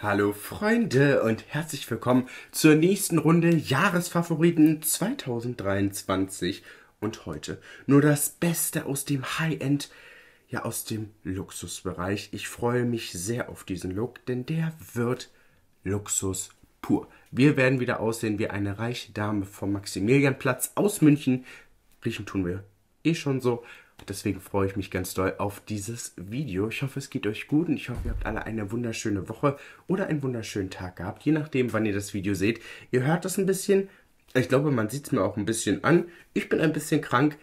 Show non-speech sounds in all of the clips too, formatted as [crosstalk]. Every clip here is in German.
Hallo Freunde und herzlich willkommen zur nächsten Runde Jahresfavoriten 2023 und heute nur das Beste aus dem High-End, ja aus dem Luxusbereich. Ich freue mich sehr auf diesen Look, denn der wird Luxus pur. Wir werden wieder aussehen wie eine reiche Dame vom Maximilianplatz aus München. Riechen tun wir eh schon so. Deswegen freue ich mich ganz doll auf dieses Video. Ich hoffe, es geht euch gut und ich hoffe, ihr habt alle eine wunderschöne Woche oder einen wunderschönen Tag gehabt, je nachdem, wann ihr das Video seht. Ihr hört das ein bisschen. Ich glaube, man sieht es mir auch ein bisschen an. Ich bin ein bisschen krank,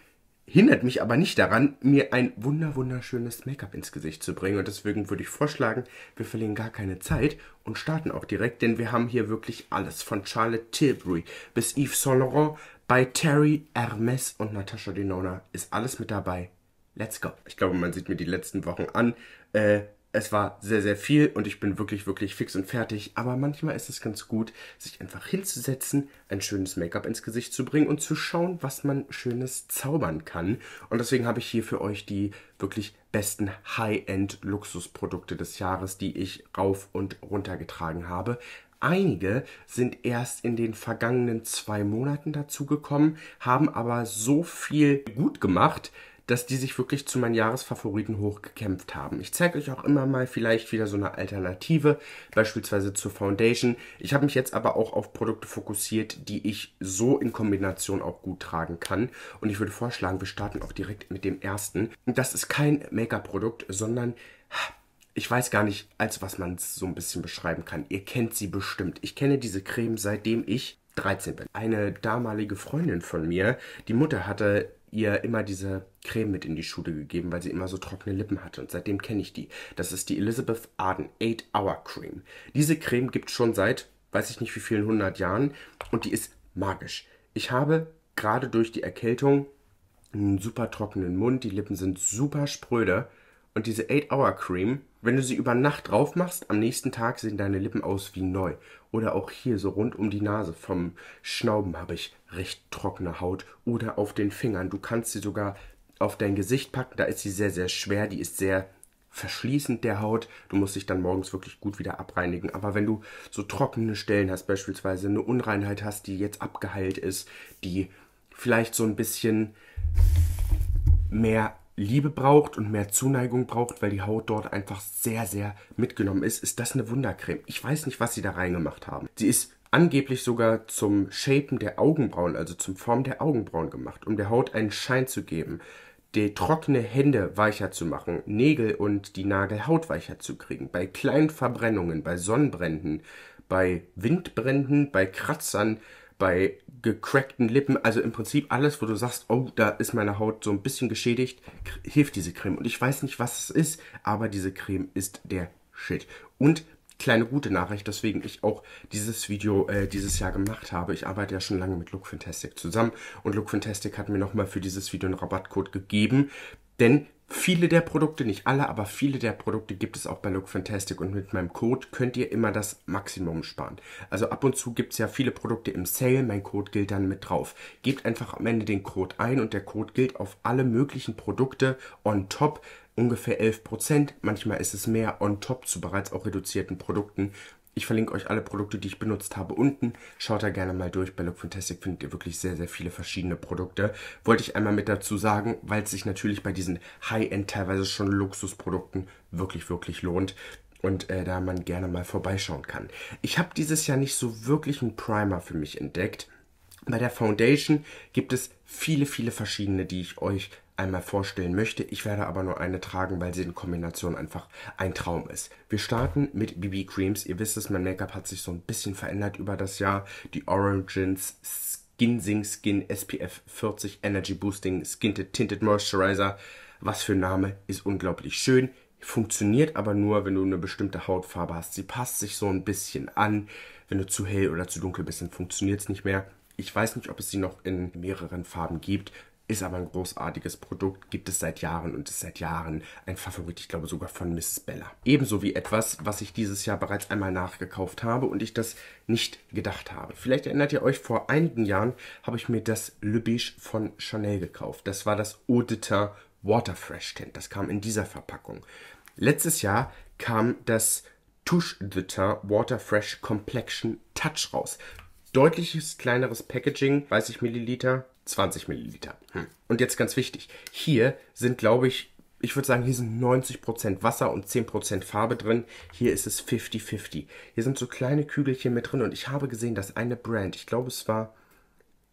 hindert mich aber nicht daran, mir ein wunder wunderschönes Make-up ins Gesicht zu bringen. Und deswegen würde ich vorschlagen, wir verlieren gar keine Zeit und starten auch direkt, denn wir haben hier wirklich alles. Von Charlotte Tilbury bis Yves Saint Laurent bei Terry, Hermes und Natasha Denona ist alles mit dabei. Let's go. Ich glaube, man sieht mir die letzten Wochen an. Äh, es war sehr, sehr viel und ich bin wirklich, wirklich fix und fertig. Aber manchmal ist es ganz gut, sich einfach hinzusetzen, ein schönes Make-up ins Gesicht zu bringen und zu schauen, was man Schönes zaubern kann. Und deswegen habe ich hier für euch die wirklich besten High-End-Luxusprodukte des Jahres, die ich rauf und runter getragen habe. Einige sind erst in den vergangenen zwei Monaten dazugekommen, haben aber so viel gut gemacht, dass die sich wirklich zu meinen Jahresfavoriten hochgekämpft haben. Ich zeige euch auch immer mal vielleicht wieder so eine Alternative, beispielsweise zur Foundation. Ich habe mich jetzt aber auch auf Produkte fokussiert, die ich so in Kombination auch gut tragen kann. Und ich würde vorschlagen, wir starten auch direkt mit dem ersten. Das ist kein Make-up-Produkt, sondern ich weiß gar nicht, als was man es so ein bisschen beschreiben kann. Ihr kennt sie bestimmt. Ich kenne diese Creme seitdem ich 13 bin. Eine damalige Freundin von mir, die Mutter hatte ihr immer diese Creme mit in die Schule gegeben, weil sie immer so trockene Lippen hatte. Und seitdem kenne ich die. Das ist die Elizabeth Arden 8-Hour Cream. Diese Creme gibt es schon seit, weiß ich nicht wie vielen hundert Jahren. Und die ist magisch. Ich habe gerade durch die Erkältung einen super trockenen Mund. Die Lippen sind super spröde. Und diese 8-Hour-Cream, wenn du sie über Nacht drauf machst, am nächsten Tag sehen deine Lippen aus wie neu. Oder auch hier so rund um die Nase. Vom Schnauben habe ich recht trockene Haut. Oder auf den Fingern. Du kannst sie sogar auf dein Gesicht packen. Da ist sie sehr, sehr schwer. Die ist sehr verschließend der Haut. Du musst dich dann morgens wirklich gut wieder abreinigen. Aber wenn du so trockene Stellen hast, beispielsweise eine Unreinheit hast, die jetzt abgeheilt ist, die vielleicht so ein bisschen mehr Liebe braucht und mehr Zuneigung braucht, weil die Haut dort einfach sehr, sehr mitgenommen ist, ist das eine Wundercreme. Ich weiß nicht, was sie da reingemacht haben. Sie ist angeblich sogar zum Shapen der Augenbrauen, also zum Formen der Augenbrauen gemacht, um der Haut einen Schein zu geben, die trockene Hände weicher zu machen, Nägel und die Nagelhaut weicher zu kriegen, bei kleinen Verbrennungen, bei Sonnenbränden, bei Windbränden, bei Kratzern, bei gecrackten Lippen, also im Prinzip alles, wo du sagst, oh, da ist meine Haut so ein bisschen geschädigt, hilft diese Creme. Und ich weiß nicht, was es ist, aber diese Creme ist der Shit. Und kleine gute Nachricht, deswegen ich auch dieses Video äh, dieses Jahr gemacht habe. Ich arbeite ja schon lange mit Look Fantastic zusammen und Look Fantastic hat mir nochmal für dieses Video einen Rabattcode gegeben. Denn Viele der Produkte, nicht alle, aber viele der Produkte gibt es auch bei Look Fantastic und mit meinem Code könnt ihr immer das Maximum sparen. Also ab und zu gibt es ja viele Produkte im Sale, mein Code gilt dann mit drauf. Gebt einfach am Ende den Code ein und der Code gilt auf alle möglichen Produkte on top ungefähr 11%, manchmal ist es mehr on top zu bereits auch reduzierten Produkten ich verlinke euch alle Produkte, die ich benutzt habe, unten. Schaut da gerne mal durch. Bei Look Fantastic findet ihr wirklich sehr, sehr viele verschiedene Produkte. Wollte ich einmal mit dazu sagen, weil es sich natürlich bei diesen High-End, teilweise schon Luxusprodukten wirklich, wirklich lohnt und äh, da man gerne mal vorbeischauen kann. Ich habe dieses Jahr nicht so wirklich einen Primer für mich entdeckt. Bei der Foundation gibt es viele, viele verschiedene, die ich euch einmal vorstellen möchte. Ich werde aber nur eine tragen, weil sie in Kombination einfach ein Traum ist. Wir starten mit BB Creams. Ihr wisst es, mein Make-up hat sich so ein bisschen verändert über das Jahr. Die Origins Skin Ginseng Skin SPF 40 Energy Boosting Skinted Tinted Moisturizer. Was für ein Name, ist unglaublich schön. Funktioniert aber nur, wenn du eine bestimmte Hautfarbe hast. Sie passt sich so ein bisschen an. Wenn du zu hell oder zu dunkel bist, dann funktioniert es nicht mehr. Ich weiß nicht, ob es sie noch in mehreren Farben gibt. Ist aber ein großartiges Produkt, gibt es seit Jahren und ist seit Jahren ein Favorit, ich glaube sogar von Mrs. Bella. Ebenso wie etwas, was ich dieses Jahr bereits einmal nachgekauft habe und ich das nicht gedacht habe. Vielleicht erinnert ihr euch, vor einigen Jahren habe ich mir das Le Beige von Chanel gekauft. Das war das Auditor Waterfresh Tint. Das kam in dieser Verpackung. Letztes Jahr kam das Touche de Teint Water Fresh Complexion Touch raus deutliches kleineres Packaging, 30 Milliliter, 20 Milliliter. Hm. Und jetzt ganz wichtig, hier sind, glaube ich, ich würde sagen, hier sind 90% Wasser und 10% Farbe drin. Hier ist es 50-50. Hier sind so kleine Kügelchen mit drin und ich habe gesehen, dass eine Brand, ich glaube es war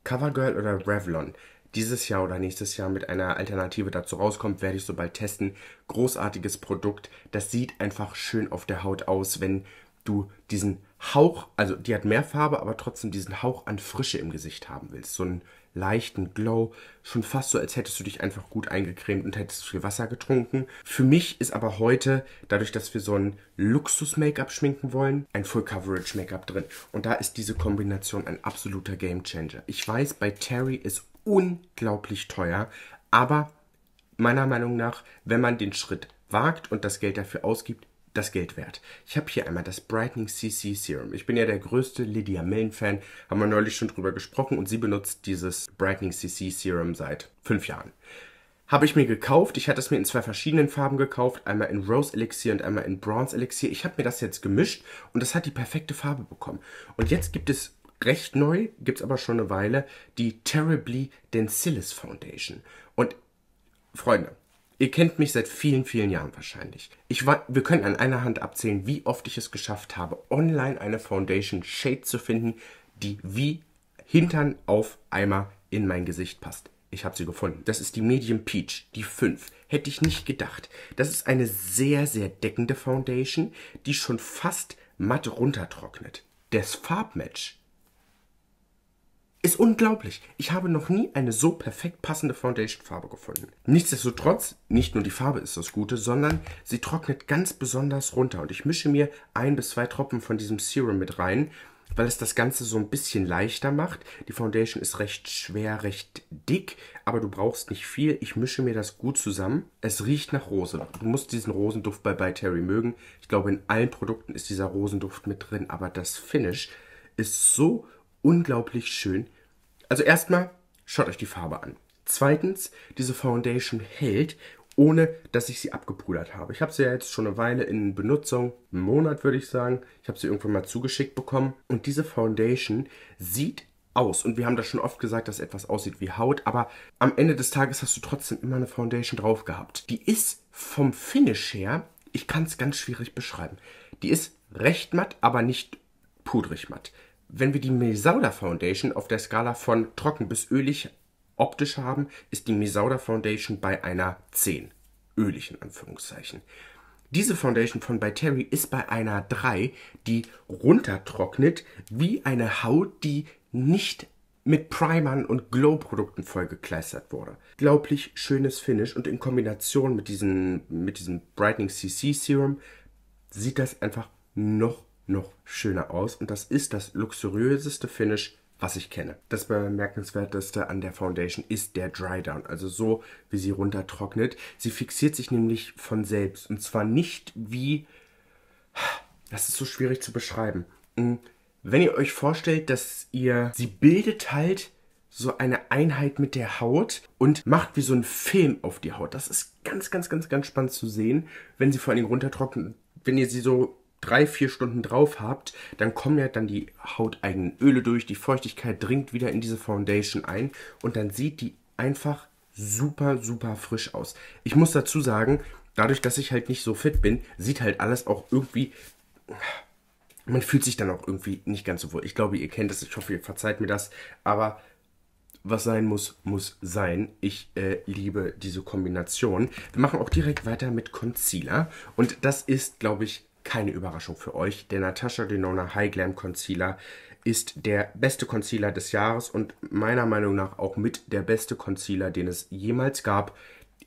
Covergirl oder Revlon, dieses Jahr oder nächstes Jahr mit einer Alternative dazu rauskommt, werde ich sobald testen. Großartiges Produkt. Das sieht einfach schön auf der Haut aus, wenn du diesen Hauch, also die hat mehr Farbe, aber trotzdem diesen Hauch an Frische im Gesicht haben willst. So ein leichten Glow. Schon fast so, als hättest du dich einfach gut eingecremt und hättest viel Wasser getrunken. Für mich ist aber heute, dadurch, dass wir so ein Luxus-Make-up schminken wollen, ein Full-Coverage-Make-up drin. Und da ist diese Kombination ein absoluter Game-Changer. Ich weiß, bei Terry ist unglaublich teuer, aber meiner Meinung nach, wenn man den Schritt wagt und das Geld dafür ausgibt, das Geld wert. Ich habe hier einmal das Brightening CC Serum. Ich bin ja der größte Lydia Millen-Fan, haben wir neulich schon drüber gesprochen und sie benutzt dieses Brightening CC Serum seit fünf Jahren. Habe ich mir gekauft. Ich hatte es mir in zwei verschiedenen Farben gekauft. Einmal in Rose Elixir und einmal in Bronze Elixir. Ich habe mir das jetzt gemischt und das hat die perfekte Farbe bekommen. Und jetzt gibt es recht neu, gibt es aber schon eine Weile, die Terribly Densilis Foundation. Und Freunde, Ihr kennt mich seit vielen, vielen Jahren wahrscheinlich. Ich war, wir können an einer Hand abzählen, wie oft ich es geschafft habe, online eine Foundation Shade zu finden, die wie Hintern auf Eimer in mein Gesicht passt. Ich habe sie gefunden. Das ist die Medium Peach, die 5. Hätte ich nicht gedacht. Das ist eine sehr, sehr deckende Foundation, die schon fast matt runtertrocknet. Das Farbmatch ist unglaublich. Ich habe noch nie eine so perfekt passende Foundation-Farbe gefunden. Nichtsdestotrotz, nicht nur die Farbe ist das Gute, sondern sie trocknet ganz besonders runter. Und ich mische mir ein bis zwei Tropfen von diesem Serum mit rein, weil es das Ganze so ein bisschen leichter macht. Die Foundation ist recht schwer, recht dick, aber du brauchst nicht viel. Ich mische mir das gut zusammen. Es riecht nach Rose. Du musst diesen Rosenduft bei By Terry mögen. Ich glaube, in allen Produkten ist dieser Rosenduft mit drin, aber das Finish ist so unglaublich schön. Also erstmal, schaut euch die Farbe an. Zweitens, diese Foundation hält, ohne dass ich sie abgepudert habe. Ich habe sie ja jetzt schon eine Weile in Benutzung, einen Monat würde ich sagen. Ich habe sie irgendwann mal zugeschickt bekommen. Und diese Foundation sieht aus. Und wir haben das schon oft gesagt, dass etwas aussieht wie Haut, aber am Ende des Tages hast du trotzdem immer eine Foundation drauf gehabt. Die ist vom Finish her, ich kann es ganz schwierig beschreiben, die ist recht matt, aber nicht pudrig matt. Wenn wir die Mesauda Foundation auf der Skala von trocken bis ölig optisch haben, ist die Mesauda Foundation bei einer 10. Ölig in Anführungszeichen. Diese Foundation von by Terry ist bei einer 3, die runtertrocknet wie eine Haut, die nicht mit Primern und Glow-Produkten vollgekleistert wurde. Glaublich schönes Finish und in Kombination mit diesem, mit diesem Brightening CC Serum sieht das einfach noch noch schöner aus und das ist das luxuriöseste Finish, was ich kenne. Das bemerkenswerteste an der Foundation ist der Dry Down, also so, wie sie runtertrocknet. Sie fixiert sich nämlich von selbst und zwar nicht wie... Das ist so schwierig zu beschreiben. Hm, wenn ihr euch vorstellt, dass ihr... Sie bildet halt so eine Einheit mit der Haut und macht wie so ein Film auf die Haut. Das ist ganz, ganz, ganz, ganz spannend zu sehen, wenn sie vor allen Dingen runtertrocknet, wenn ihr sie so drei, vier Stunden drauf habt, dann kommen ja dann die hauteigenen Öle durch, die Feuchtigkeit dringt wieder in diese Foundation ein und dann sieht die einfach super, super frisch aus. Ich muss dazu sagen, dadurch, dass ich halt nicht so fit bin, sieht halt alles auch irgendwie. Man fühlt sich dann auch irgendwie nicht ganz so wohl. Ich glaube, ihr kennt das, ich hoffe, ihr verzeiht mir das, aber was sein muss, muss sein. Ich äh, liebe diese Kombination. Wir machen auch direkt weiter mit Concealer und das ist, glaube ich, keine Überraschung für euch. Der Natasha Denona High Glam Concealer ist der beste Concealer des Jahres und meiner Meinung nach auch mit der beste Concealer, den es jemals gab.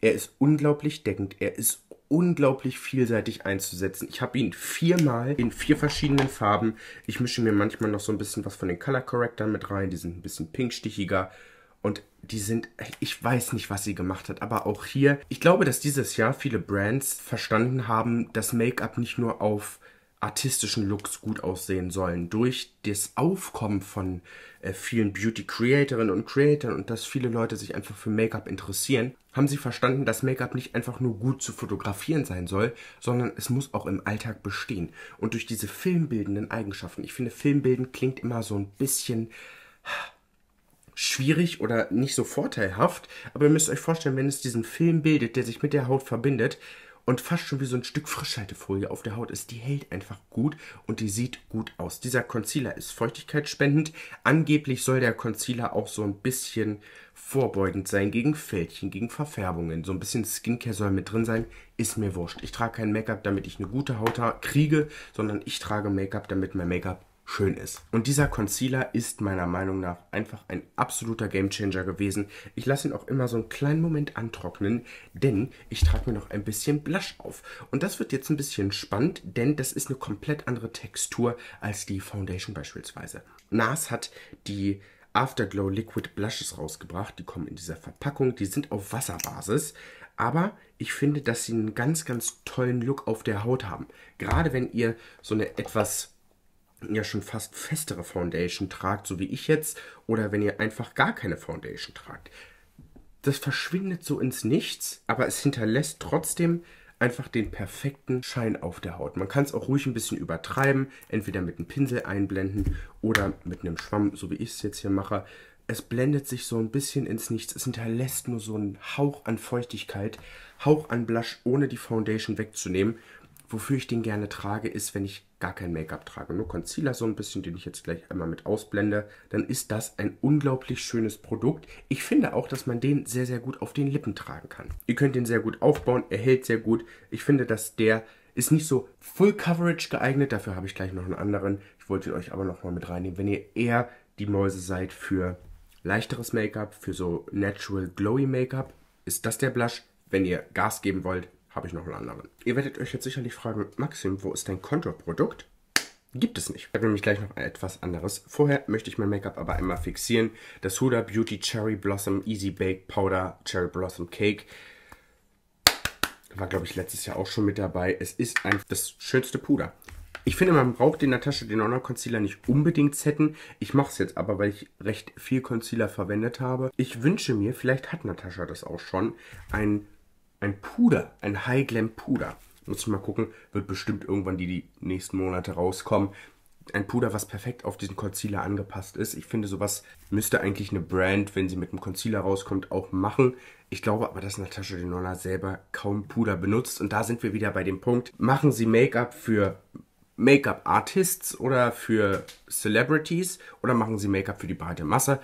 Er ist unglaublich deckend, er ist unglaublich vielseitig einzusetzen. Ich habe ihn viermal in vier verschiedenen Farben. Ich mische mir manchmal noch so ein bisschen was von den Color Correctern mit rein. Die sind ein bisschen pinkstichiger. Und die sind, ich weiß nicht, was sie gemacht hat, aber auch hier, ich glaube, dass dieses Jahr viele Brands verstanden haben, dass Make-up nicht nur auf artistischen Looks gut aussehen sollen. Durch das Aufkommen von äh, vielen Beauty-Creatorinnen und Creatoren und dass viele Leute sich einfach für Make-up interessieren, haben sie verstanden, dass Make-up nicht einfach nur gut zu fotografieren sein soll, sondern es muss auch im Alltag bestehen. Und durch diese filmbildenden Eigenschaften, ich finde, filmbilden klingt immer so ein bisschen schwierig oder nicht so vorteilhaft, aber ihr müsst euch vorstellen, wenn es diesen Film bildet, der sich mit der Haut verbindet und fast schon wie so ein Stück Frischhaltefolie auf der Haut ist, die hält einfach gut und die sieht gut aus. Dieser Concealer ist feuchtigkeitsspendend. Angeblich soll der Concealer auch so ein bisschen vorbeugend sein gegen Fältchen, gegen Verfärbungen. So ein bisschen Skincare soll mit drin sein, ist mir wurscht. Ich trage kein Make-up, damit ich eine gute Haut kriege, sondern ich trage Make-up, damit mein Make-up schön ist. Und dieser Concealer ist meiner Meinung nach einfach ein absoluter Gamechanger gewesen. Ich lasse ihn auch immer so einen kleinen Moment antrocknen, denn ich trage mir noch ein bisschen Blush auf. Und das wird jetzt ein bisschen spannend, denn das ist eine komplett andere Textur als die Foundation beispielsweise. NAS hat die Afterglow Liquid Blushes rausgebracht. Die kommen in dieser Verpackung. Die sind auf Wasserbasis. Aber ich finde, dass sie einen ganz, ganz tollen Look auf der Haut haben. Gerade wenn ihr so eine etwas ja schon fast festere Foundation tragt, so wie ich jetzt, oder wenn ihr einfach gar keine Foundation tragt. Das verschwindet so ins Nichts, aber es hinterlässt trotzdem einfach den perfekten Schein auf der Haut. Man kann es auch ruhig ein bisschen übertreiben, entweder mit einem Pinsel einblenden oder mit einem Schwamm, so wie ich es jetzt hier mache. Es blendet sich so ein bisschen ins Nichts, es hinterlässt nur so einen Hauch an Feuchtigkeit, Hauch an Blush, ohne die Foundation wegzunehmen. Wofür ich den gerne trage, ist, wenn ich gar kein Make-up trage. Nur Concealer so ein bisschen, den ich jetzt gleich einmal mit ausblende. Dann ist das ein unglaublich schönes Produkt. Ich finde auch, dass man den sehr, sehr gut auf den Lippen tragen kann. Ihr könnt den sehr gut aufbauen. Er hält sehr gut. Ich finde, dass der ist nicht so Full Coverage geeignet. Dafür habe ich gleich noch einen anderen. Ich wollte ihn euch aber nochmal mit reinnehmen. Wenn ihr eher die Mäuse seid für leichteres Make-up, für so Natural Glowy Make-up, ist das der Blush. Wenn ihr Gas geben wollt, habe ich noch einen anderen. Ihr werdet euch jetzt sicherlich fragen, Maxim, wo ist dein Kontorprodukt? Gibt es nicht. Ich habe nämlich gleich noch etwas anderes. Vorher möchte ich mein Make-up aber einmal fixieren. Das Huda Beauty Cherry Blossom Easy Bake Powder Cherry Blossom Cake war, glaube ich, letztes Jahr auch schon mit dabei. Es ist einfach das schönste Puder. Ich finde, man braucht den Natasha Denona Concealer nicht unbedingt setten. Ich mache es jetzt aber, weil ich recht viel Concealer verwendet habe. Ich wünsche mir, vielleicht hat Natasha das auch schon, einen ein Puder, ein High Glam Puder. Muss ich mal gucken, wird bestimmt irgendwann die, die nächsten Monate rauskommen. Ein Puder, was perfekt auf diesen Concealer angepasst ist. Ich finde, sowas müsste eigentlich eine Brand, wenn sie mit einem Concealer rauskommt, auch machen. Ich glaube aber, dass Natasha Denona selber kaum Puder benutzt. Und da sind wir wieder bei dem Punkt, machen sie Make-up für Make-up-Artists oder für Celebrities oder machen sie Make-up für die breite Masse?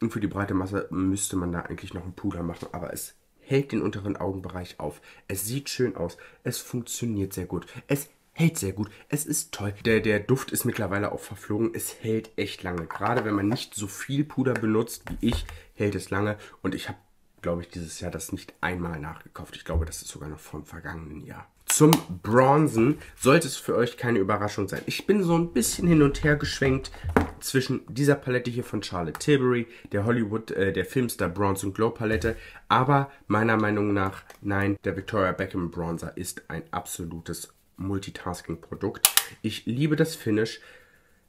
Und für die breite Masse müsste man da eigentlich noch einen Puder machen, aber es hält den unteren Augenbereich auf. Es sieht schön aus. Es funktioniert sehr gut. Es hält sehr gut. Es ist toll. Der, der Duft ist mittlerweile auch verflogen. Es hält echt lange. Gerade wenn man nicht so viel Puder benutzt wie ich, hält es lange. Und ich habe, glaube ich, dieses Jahr das nicht einmal nachgekauft. Ich glaube, das ist sogar noch vom vergangenen Jahr zum Bronzen sollte es für euch keine Überraschung sein. Ich bin so ein bisschen hin und her geschwenkt zwischen dieser Palette hier von Charlotte Tilbury, der Hollywood, äh, der Filmstar Bronze Glow Palette, aber meiner Meinung nach, nein, der Victoria Beckham Bronzer ist ein absolutes Multitasking-Produkt. Ich liebe das Finish.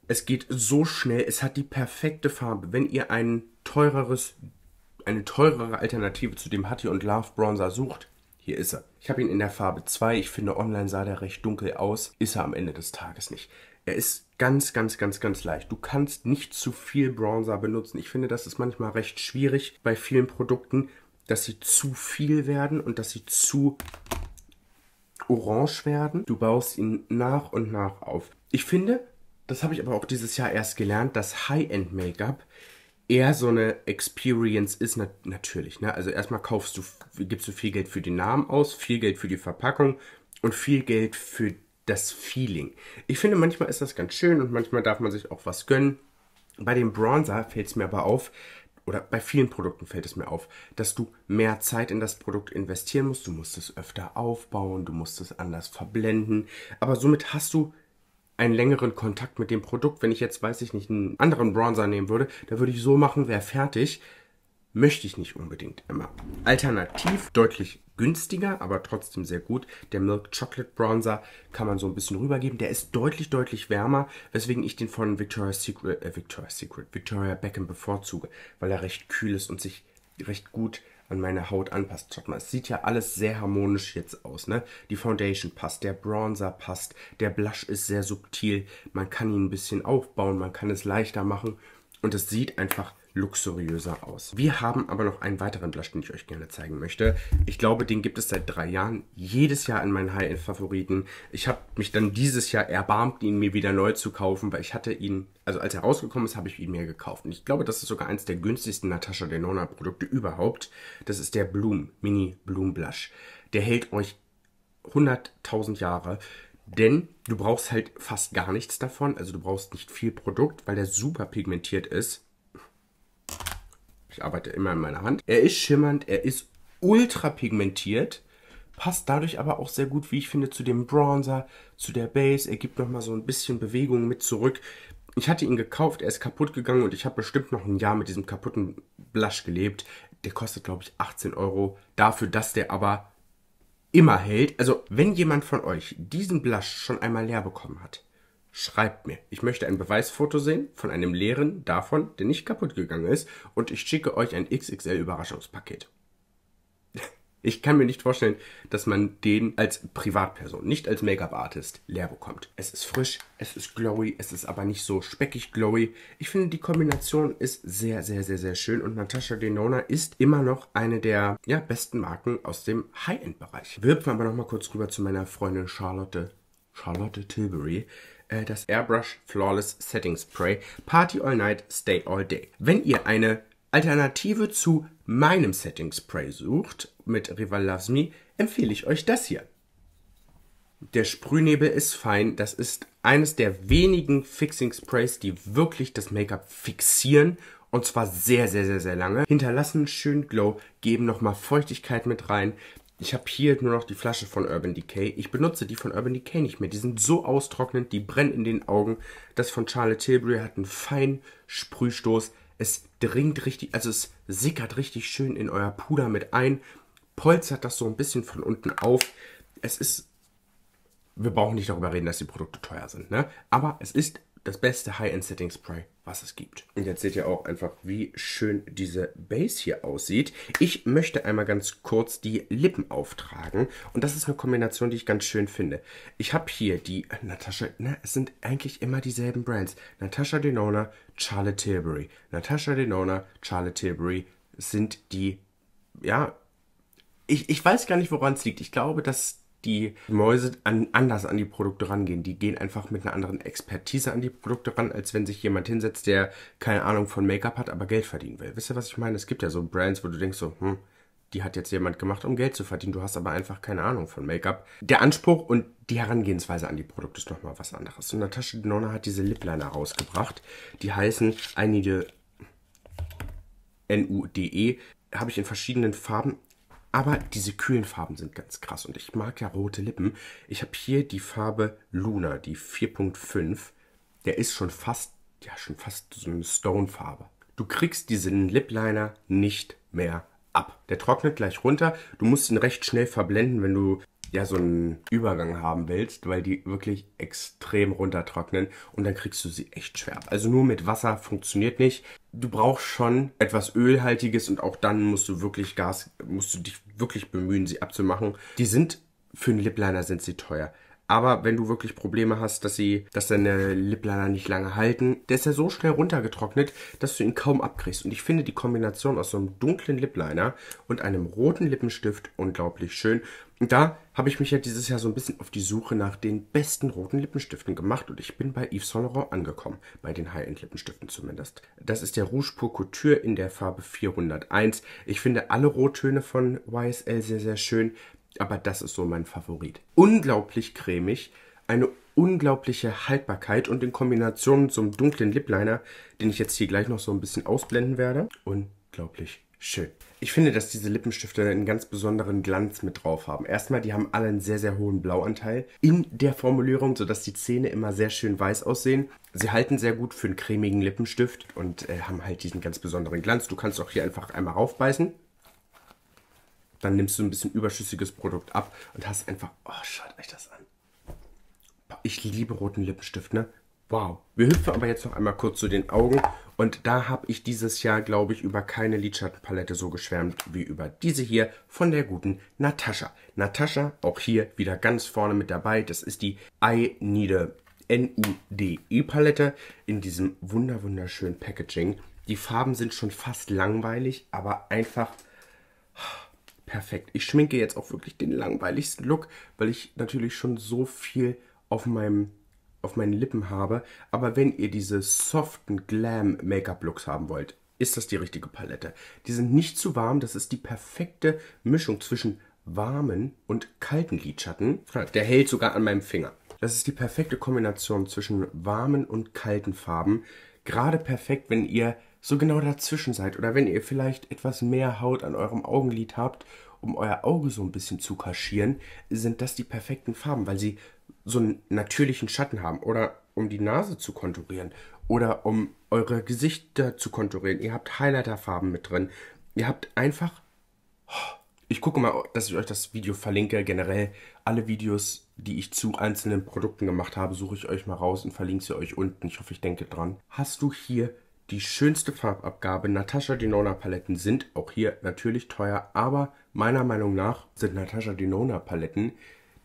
Es geht so schnell, es hat die perfekte Farbe. Wenn ihr ein teureres, eine teurere Alternative zu dem Hattie und Love Bronzer sucht, hier ist er. Ich habe ihn in der Farbe 2. Ich finde, online sah der recht dunkel aus. Ist er am Ende des Tages nicht. Er ist ganz, ganz, ganz, ganz leicht. Du kannst nicht zu viel Bronzer benutzen. Ich finde, das ist manchmal recht schwierig bei vielen Produkten, dass sie zu viel werden und dass sie zu orange werden. Du baust ihn nach und nach auf. Ich finde, das habe ich aber auch dieses Jahr erst gelernt, dass High-End-Make-up eher so eine Experience ist nat natürlich. Ne? Also erstmal kaufst du, gibst du viel Geld für den Namen aus, viel Geld für die Verpackung und viel Geld für das Feeling. Ich finde, manchmal ist das ganz schön und manchmal darf man sich auch was gönnen. Bei dem Bronzer fällt es mir aber auf, oder bei vielen Produkten fällt es mir auf, dass du mehr Zeit in das Produkt investieren musst. Du musst es öfter aufbauen, du musst es anders verblenden. Aber somit hast du einen längeren Kontakt mit dem Produkt. Wenn ich jetzt, weiß ich nicht, einen anderen Bronzer nehmen würde, da würde ich so machen, wäre fertig. Möchte ich nicht unbedingt immer. Alternativ deutlich günstiger, aber trotzdem sehr gut. Der Milk Chocolate Bronzer kann man so ein bisschen rübergeben. Der ist deutlich, deutlich wärmer, weswegen ich den von Victoria's Secret, äh, Victoria's Secret, Victoria Beckham bevorzuge, weil er recht kühl ist und sich recht gut an meine Haut anpasst. Schaut mal, es sieht ja alles sehr harmonisch jetzt aus. Ne? Die Foundation passt, der Bronzer passt, der Blush ist sehr subtil. Man kann ihn ein bisschen aufbauen, man kann es leichter machen. Und es sieht einfach luxuriöser aus. Wir haben aber noch einen weiteren Blush, den ich euch gerne zeigen möchte. Ich glaube, den gibt es seit drei Jahren, jedes Jahr in meinen High-End-Favoriten. Ich habe mich dann dieses Jahr erbarmt, ihn mir wieder neu zu kaufen, weil ich hatte ihn, also als er rausgekommen ist, habe ich ihn mir gekauft. Und ich glaube, das ist sogar eins der günstigsten Natasha Denona Produkte überhaupt. Das ist der Bloom, Mini Bloom Blush. Der hält euch 100.000 Jahre. Denn du brauchst halt fast gar nichts davon. Also du brauchst nicht viel Produkt, weil der super pigmentiert ist ich arbeite immer in meiner Hand. Er ist schimmernd, er ist ultra pigmentiert, passt dadurch aber auch sehr gut, wie ich finde, zu dem Bronzer, zu der Base. Er gibt nochmal so ein bisschen Bewegung mit zurück. Ich hatte ihn gekauft, er ist kaputt gegangen und ich habe bestimmt noch ein Jahr mit diesem kaputten Blush gelebt. Der kostet, glaube ich, 18 Euro. Dafür, dass der aber immer hält. Also, wenn jemand von euch diesen Blush schon einmal leer bekommen hat, Schreibt mir. Ich möchte ein Beweisfoto sehen von einem leeren davon, der nicht kaputt gegangen ist, und ich schicke euch ein XXL Überraschungspaket. [laughs] Ich kann mir nicht vorstellen, dass man den als Privatperson, nicht als Make-up-Artist, leer bekommt. Es ist frisch, es ist glowy, es ist aber nicht so speckig glowy. Ich finde, die Kombination ist sehr, sehr, sehr, sehr schön und Natasha Denona ist immer noch eine der ja, besten Marken aus dem High-End-Bereich. Wirft man aber nochmal kurz rüber zu meiner Freundin Charlotte, Charlotte Tilbury äh, das Airbrush Flawless Setting Spray Party All Night, Stay All Day. Wenn ihr eine Alternative zu meinem Setting Spray sucht, mit Rival Loves Me, empfehle ich euch das hier. Der Sprühnebel ist fein. Das ist eines der wenigen Fixing Sprays, die wirklich das Make-up fixieren. Und zwar sehr, sehr, sehr, sehr lange. Hinterlassen schön Glow, geben nochmal Feuchtigkeit mit rein. Ich habe hier nur noch die Flasche von Urban Decay. Ich benutze die von Urban Decay nicht mehr. Die sind so austrocknend, die brennen in den Augen. Das von Charlotte Tilbury hat einen feinen Sprühstoß. Es dringt richtig, also es sickert richtig schön in euer Puder mit ein, polstert das so ein bisschen von unten auf. Es ist, wir brauchen nicht darüber reden, dass die Produkte teuer sind, ne? Aber es ist das beste High-End-Setting-Spray, was es gibt. Und jetzt seht ihr auch einfach, wie schön diese Base hier aussieht. Ich möchte einmal ganz kurz die Lippen auftragen. Und das ist eine Kombination, die ich ganz schön finde. Ich habe hier die Natascha, ne, es sind eigentlich immer dieselben Brands. Natasha Denona, Charlotte Tilbury. Natasha Denona, Charlotte Tilbury sind die, ja, ich, ich weiß gar nicht, woran es liegt. Ich glaube, dass die Mäuse an, anders an die Produkte rangehen. Die gehen einfach mit einer anderen Expertise an die Produkte ran, als wenn sich jemand hinsetzt, der keine Ahnung von Make-up hat, aber Geld verdienen will. Wisst ihr, was ich meine? Es gibt ja so Brands, wo du denkst so, hm, die hat jetzt jemand gemacht, um Geld zu verdienen. Du hast aber einfach keine Ahnung von Make-up. Der Anspruch und die Herangehensweise an die Produkte ist nochmal was anderes. Und Natasha Denona hat diese Lipliner rausgebracht. Die heißen einige N-U-D-E. Habe ich in verschiedenen Farben aber diese kühlen Farben sind ganz krass und ich mag ja rote Lippen. Ich habe hier die Farbe Luna, die 4.5. Der ist schon fast, ja, schon fast so eine Stone-Farbe. Du kriegst diesen Lip Liner nicht mehr ab. Der trocknet gleich runter. Du musst ihn recht schnell verblenden, wenn du ja so einen Übergang haben willst, weil die wirklich extrem runtertrocknen und dann kriegst du sie echt schwer. Also nur mit Wasser funktioniert nicht. Du brauchst schon etwas ölhaltiges und auch dann musst du wirklich Gas, musst du dich wirklich bemühen, sie abzumachen. Die sind für einen Lip Liner sind sie teuer. Aber wenn du wirklich Probleme hast, dass sie, dass deine Lippliner nicht lange halten, der ist ja so schnell runtergetrocknet, dass du ihn kaum abkriegst. Und ich finde die Kombination aus so einem dunklen Lippliner und einem roten Lippenstift unglaublich schön. Und da habe ich mich ja dieses Jahr so ein bisschen auf die Suche nach den besten roten Lippenstiften gemacht und ich bin bei Yves Saint Laurent angekommen, bei den High-End Lippenstiften zumindest. Das ist der Rouge Pour Couture in der Farbe 401. Ich finde alle Rottöne von YSL sehr, sehr schön aber das ist so mein Favorit. Unglaublich cremig, eine unglaubliche Haltbarkeit und in Kombination zum dunklen Lip Liner, den ich jetzt hier gleich noch so ein bisschen ausblenden werde, unglaublich schön. Ich finde, dass diese Lippenstifte einen ganz besonderen Glanz mit drauf haben. Erstmal, die haben alle einen sehr, sehr hohen Blauanteil in der Formulierung, sodass die Zähne immer sehr schön weiß aussehen. Sie halten sehr gut für einen cremigen Lippenstift und äh, haben halt diesen ganz besonderen Glanz. Du kannst auch hier einfach einmal raufbeißen dann nimmst du ein bisschen überschüssiges Produkt ab und hast einfach, oh, schaut euch das an. Ich liebe roten Lippenstift, ne? Wow. Wir hüpfen aber jetzt noch einmal kurz zu den Augen. Und da habe ich dieses Jahr, glaube ich, über keine Lidschattenpalette so geschwärmt wie über diese hier von der guten Natascha. Natascha, auch hier wieder ganz vorne mit dabei. Das ist die I Need N-U-D-E palette in diesem wunder wunderschönen Packaging. Die Farben sind schon fast langweilig, aber einfach perfekt. Ich schminke jetzt auch wirklich den langweiligsten Look, weil ich natürlich schon so viel auf meinem auf meinen Lippen habe. Aber wenn ihr diese soften Glam-Make-up-Looks haben wollt, ist das die richtige Palette. Die sind nicht zu warm, das ist die perfekte Mischung zwischen warmen und kalten Lidschatten. Der hält sogar an meinem Finger. Das ist die perfekte Kombination zwischen warmen und kalten Farben. Gerade perfekt, wenn ihr so genau dazwischen seid oder wenn ihr vielleicht etwas mehr Haut an eurem Augenlid habt, um euer Auge so ein bisschen zu kaschieren, sind das die perfekten Farben, weil sie so einen natürlichen Schatten haben oder um die Nase zu konturieren oder um eure Gesichter zu konturieren. Ihr habt Highlighterfarben mit drin. Ihr habt einfach oh, ich gucke mal, dass ich euch das Video verlinke. Generell alle Videos, die ich zu einzelnen Produkten gemacht habe, suche ich euch mal raus und verlinke sie euch unten. Ich hoffe, ich denke dran. Hast du hier die schönste Farbabgabe Natasha Denona Paletten sind auch hier natürlich teuer, aber meiner Meinung nach sind Natasha Denona Paletten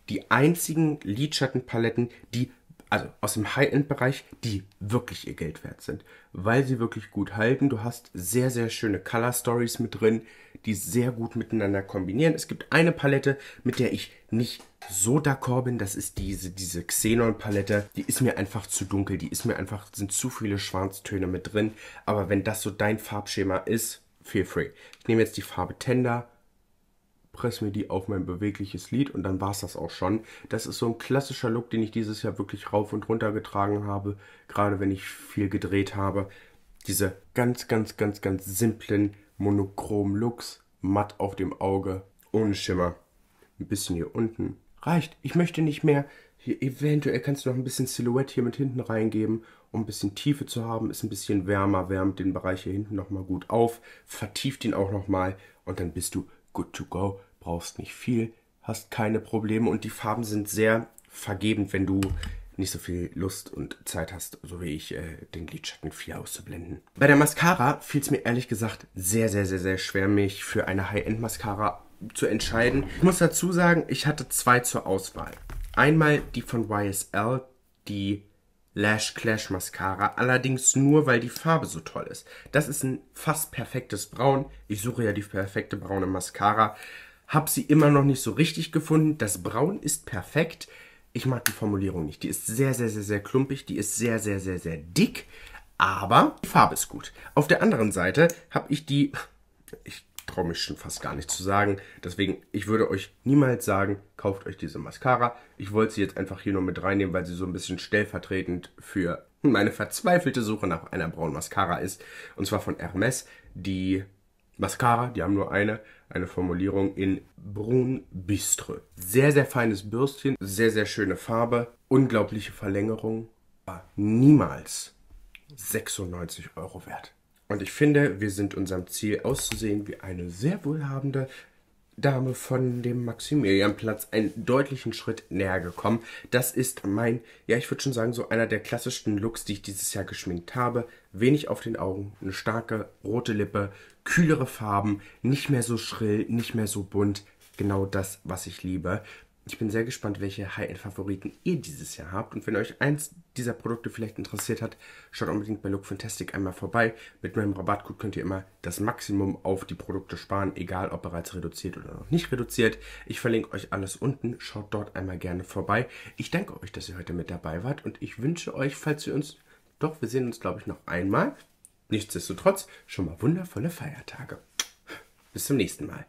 die einzigen Lidschattenpaletten, die also aus dem High-End-Bereich, die wirklich ihr Geld wert sind, weil sie wirklich gut halten. Du hast sehr, sehr schöne Color Stories mit drin, die sehr gut miteinander kombinieren. Es gibt eine Palette, mit der ich nicht so d'accord bin, das ist diese, diese Xenon-Palette. Die ist mir einfach zu dunkel, die ist mir einfach, sind zu viele Schwarztöne mit drin. Aber wenn das so dein Farbschema ist, feel free. Ich nehme jetzt die Farbe Tender presse mir die auf mein bewegliches Lied und dann war es das auch schon. Das ist so ein klassischer Look, den ich dieses Jahr wirklich rauf und runter getragen habe, gerade wenn ich viel gedreht habe. Diese ganz, ganz, ganz, ganz simplen, monochromen Looks, matt auf dem Auge, ohne Schimmer. Ein bisschen hier unten. Reicht. Ich möchte nicht mehr. Hier, eventuell kannst du noch ein bisschen Silhouette hier mit hinten reingeben, um ein bisschen Tiefe zu haben. Ist ein bisschen wärmer, wärmt den Bereich hier hinten nochmal gut auf, vertieft ihn auch nochmal und dann bist du good to go, brauchst nicht viel, hast keine Probleme und die Farben sind sehr vergebend, wenn du nicht so viel Lust und Zeit hast, so wie ich, äh, den Lidschatten 4 auszublenden. Bei der Mascara fiel es mir ehrlich gesagt sehr, sehr, sehr, sehr schwer, mich für eine High-End-Mascara zu entscheiden. Ich muss dazu sagen, ich hatte zwei zur Auswahl. Einmal die von YSL, die Lash Clash Mascara, allerdings nur, weil die Farbe so toll ist. Das ist ein fast perfektes Braun. Ich suche ja die perfekte braune Mascara. Hab sie immer noch nicht so richtig gefunden. Das Braun ist perfekt. Ich mag die Formulierung nicht. Die ist sehr, sehr, sehr, sehr klumpig. Die ist sehr, sehr, sehr, sehr dick. Aber die Farbe ist gut. Auf der anderen Seite habe ich die... Ich traue mich schon fast gar nicht zu sagen. Deswegen, ich würde euch niemals sagen, kauft euch diese Mascara. Ich wollte sie jetzt einfach hier nur mit reinnehmen, weil sie so ein bisschen stellvertretend für meine verzweifelte Suche nach einer braunen Mascara ist. Und zwar von Hermes, die Mascara, die haben nur eine, eine Formulierung in Brun Bistre. Sehr, sehr feines Bürstchen, sehr, sehr schöne Farbe, unglaubliche Verlängerung. Niemals 96 Euro wert. Und ich finde, wir sind unserem Ziel auszusehen wie eine sehr wohlhabende Dame von dem Maximilianplatz einen deutlichen Schritt näher gekommen. Das ist mein, ja, ich würde schon sagen, so einer der klassischsten Looks, die ich dieses Jahr geschminkt habe. Wenig auf den Augen, eine starke rote Lippe, kühlere Farben, nicht mehr so schrill, nicht mehr so bunt. Genau das, was ich liebe ich bin sehr gespannt, welche High-End-Favoriten ihr dieses Jahr habt. Und wenn euch eins dieser Produkte vielleicht interessiert hat, schaut unbedingt bei Look Fantastic einmal vorbei. Mit meinem Rabattcode könnt ihr immer das Maximum auf die Produkte sparen, egal ob bereits reduziert oder noch nicht reduziert. Ich verlinke euch alles unten. Schaut dort einmal gerne vorbei. Ich danke euch, dass ihr heute mit dabei wart und ich wünsche euch, falls wir uns, doch, wir sehen uns, glaube ich, noch einmal. Nichtsdestotrotz schon mal wundervolle Feiertage. Bis zum nächsten Mal.